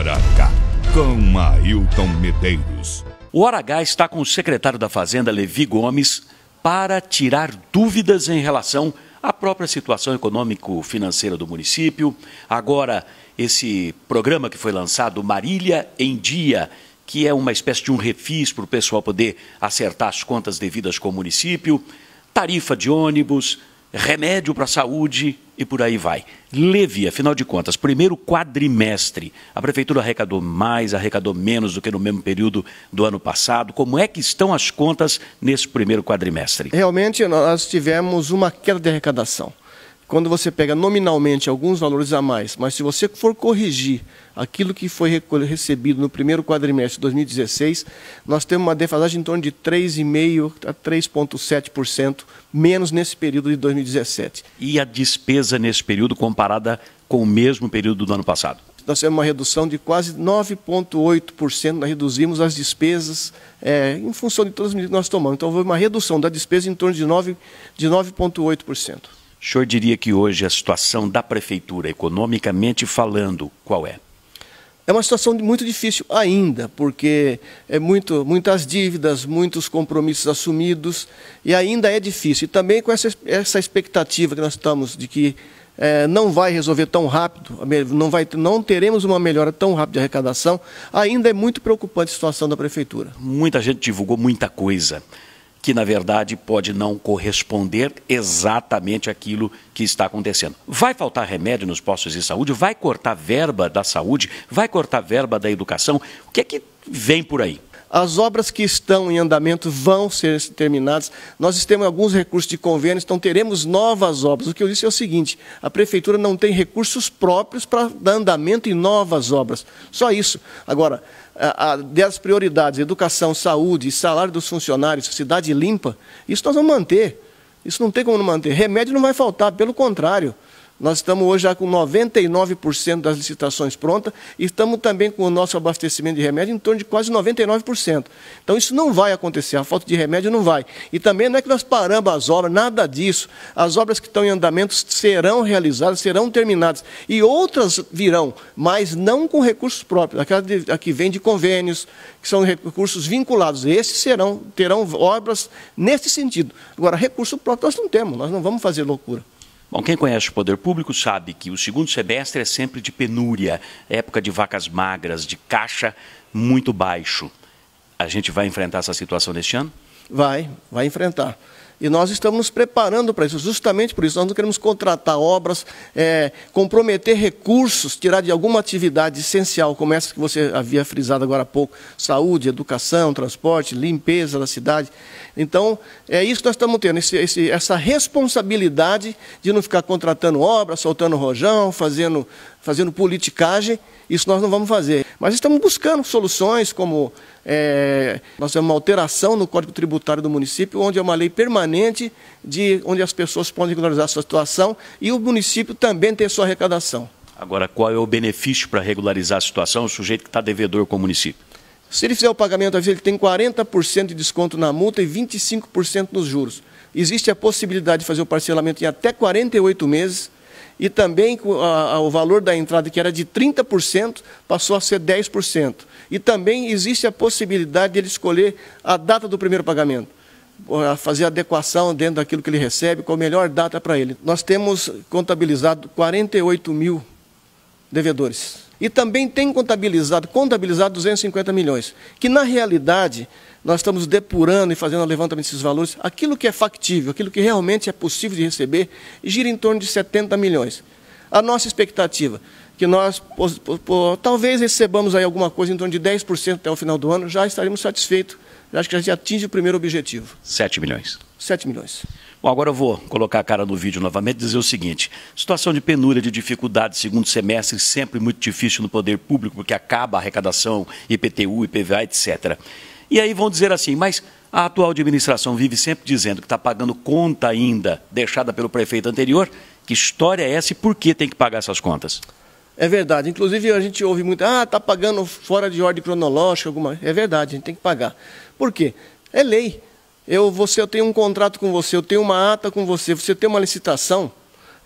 Hora H, com Ailton Medeiros. O Hora H está com o secretário da Fazenda, Levi Gomes, para tirar dúvidas em relação à própria situação econômico-financeira do município. Agora, esse programa que foi lançado, Marília em Dia, que é uma espécie de um refis para o pessoal poder acertar as contas devidas com o município, tarifa de ônibus, remédio para a saúde e por aí vai. Levi, afinal de contas, primeiro quadrimestre, a prefeitura arrecadou mais, arrecadou menos do que no mesmo período do ano passado. Como é que estão as contas nesse primeiro quadrimestre? Realmente nós tivemos uma queda de arrecadação quando você pega nominalmente alguns valores a mais, mas se você for corrigir aquilo que foi recebido no primeiro quadrimestre de 2016, nós temos uma defasagem em torno de 3,5% a 3,7%, menos nesse período de 2017. E a despesa nesse período comparada com o mesmo período do ano passado? Nós temos uma redução de quase 9,8%, nós reduzimos as despesas é, em função de todas as medidas que nós tomamos. Então, houve uma redução da despesa em torno de 9,8%. De 9 o senhor diria que hoje a situação da prefeitura, economicamente falando, qual é? É uma situação muito difícil ainda, porque é muito, muitas dívidas, muitos compromissos assumidos, e ainda é difícil. E também com essa, essa expectativa que nós estamos de que é, não vai resolver tão rápido, não, vai, não teremos uma melhora tão rápida de arrecadação, ainda é muito preocupante a situação da Prefeitura. Muita gente divulgou muita coisa que na verdade pode não corresponder exatamente àquilo que está acontecendo. Vai faltar remédio nos postos de saúde? Vai cortar verba da saúde? Vai cortar verba da educação? O que é que vem por aí? As obras que estão em andamento vão ser terminadas. Nós temos alguns recursos de convênios, então teremos novas obras. O que eu disse é o seguinte: a prefeitura não tem recursos próprios para dar andamento em novas obras. Só isso. Agora, das prioridades, educação, saúde, salário dos funcionários, cidade limpa, isso nós vamos manter. Isso não tem como não manter. Remédio não vai faltar, pelo contrário. Nós estamos hoje já com 99% das licitações prontas e estamos também com o nosso abastecimento de remédio em torno de quase 99%. Então isso não vai acontecer, a falta de remédio não vai. E também não é que nós paramos as obras, nada disso. As obras que estão em andamento serão realizadas, serão terminadas. E outras virão, mas não com recursos próprios. Aquela de, a que vem de convênios, que são recursos vinculados. Esses serão, terão obras nesse sentido. Agora, recurso próprio nós não temos, nós não vamos fazer loucura. Bom, quem conhece o poder público sabe que o segundo semestre é sempre de penúria, época de vacas magras, de caixa muito baixo. A gente vai enfrentar essa situação neste ano? Vai, vai enfrentar. E nós estamos nos preparando para isso, justamente por isso. Nós não queremos contratar obras, é, comprometer recursos, tirar de alguma atividade essencial, como essa que você havia frisado agora há pouco: saúde, educação, transporte, limpeza da cidade. Então, é isso que nós estamos tendo, esse, esse, essa responsabilidade de não ficar contratando obras, soltando rojão, fazendo, fazendo politicagem. Isso nós não vamos fazer. Mas estamos buscando soluções como é, nós temos uma alteração no Código Tributário do município, onde é uma lei permanente, de onde as pessoas podem regularizar a sua situação e o município também tem sua arrecadação. Agora, qual é o benefício para regularizar a situação, o sujeito que está devedor com o município? Se ele fizer o pagamento à vista, ele tem 40% de desconto na multa e 25% nos juros. Existe a possibilidade de fazer o parcelamento em até 48 meses e também o valor da entrada, que era de 30%, passou a ser 10%. E também existe a possibilidade de ele escolher a data do primeiro pagamento, fazer adequação dentro daquilo que ele recebe, com a melhor data para ele. Nós temos contabilizado 48 mil devedores. E também tem contabilizado, contabilizado 250 milhões, que na realidade nós estamos depurando e fazendo o levantamento desses valores. Aquilo que é factível, aquilo que realmente é possível de receber, gira em torno de 70 milhões. A nossa expectativa que nós talvez recebamos aí alguma coisa em torno de 10% até o final do ano, já estaremos satisfeitos. Acho que já atinge o primeiro objetivo. 7 milhões. 7 milhões. Bom, agora eu vou colocar a cara no vídeo novamente e dizer o seguinte: situação de penúria, de dificuldade, segundo semestre, sempre muito difícil no poder público, porque acaba a arrecadação, IPTU, IPVA, etc. E aí vão dizer assim, mas a atual administração vive sempre dizendo que está pagando conta ainda deixada pelo prefeito anterior. Que história é essa e por que tem que pagar essas contas? É verdade. Inclusive, a gente ouve muito, ah, está pagando fora de ordem cronológica. Alguma... É verdade, a gente tem que pagar. Por quê? É lei eu, você, eu tenho um contrato com você, eu tenho uma ata com você, você tem uma licitação,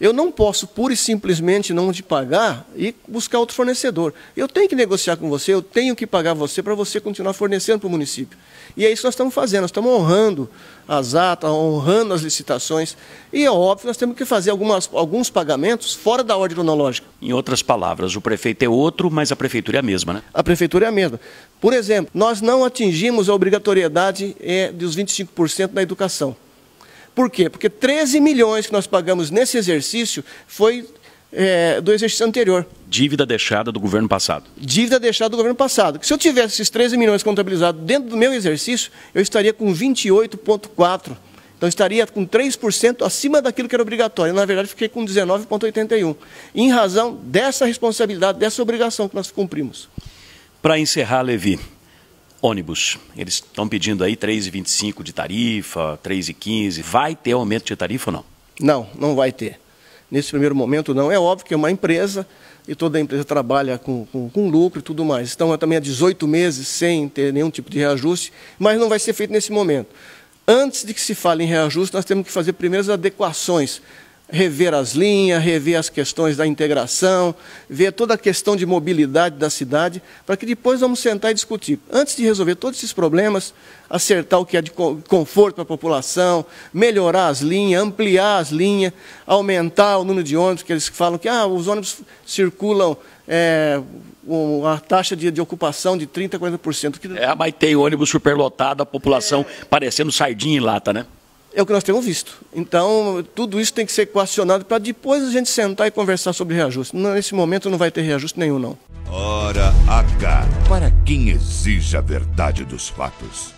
eu não posso pura e simplesmente não te pagar e buscar outro fornecedor. Eu tenho que negociar com você, eu tenho que pagar você para você continuar fornecendo para o município. E é isso que nós estamos fazendo, nós estamos honrando as atas, honrando as licitações. E é óbvio que nós temos que fazer algumas, alguns pagamentos fora da ordem cronológica. Em outras palavras, o prefeito é outro, mas a prefeitura é a mesma, né? A prefeitura é a mesma. Por exemplo, nós não atingimos a obrigatoriedade é, dos 25% na educação. Por quê? Porque 13 milhões que nós pagamos nesse exercício foi é, do exercício anterior. Dívida deixada do governo passado. Dívida deixada do governo passado. Se eu tivesse esses 13 milhões contabilizados dentro do meu exercício, eu estaria com 28,4%. Então estaria com 3% acima daquilo que era obrigatório. Na verdade, fiquei com 19,81%. Em razão dessa responsabilidade, dessa obrigação que nós cumprimos. Para encerrar, Levi, ônibus. Eles estão pedindo aí 3,25 de tarifa, 3,15. Vai ter aumento de tarifa ou não? Não, não vai ter. Nesse primeiro momento, não. É óbvio que é uma empresa e toda empresa trabalha com, com, com lucro e tudo mais. Estão é também há 18 meses sem ter nenhum tipo de reajuste, mas não vai ser feito nesse momento. Antes de que se fale em reajuste, nós temos que fazer primeiras adequações rever as linhas, rever as questões da integração, ver toda a questão de mobilidade da cidade, para que depois vamos sentar e discutir. Antes de resolver todos esses problemas, acertar o que é de conforto para a população, melhorar as linhas, ampliar as linhas, aumentar o número de ônibus, que eles falam que ah, os ônibus circulam é, a taxa de, de, ocupação de 30%, 40%. Que... É, mas tem ônibus superlotado, a população é... parecendo sardinha em lata, né? É o que nós temos visto. Então, tudo isso tem que ser equacionado para depois a gente sentar e conversar sobre reajuste. Nesse momento não vai ter reajuste nenhum, não. Hora H, para quem exige a verdade dos fatos.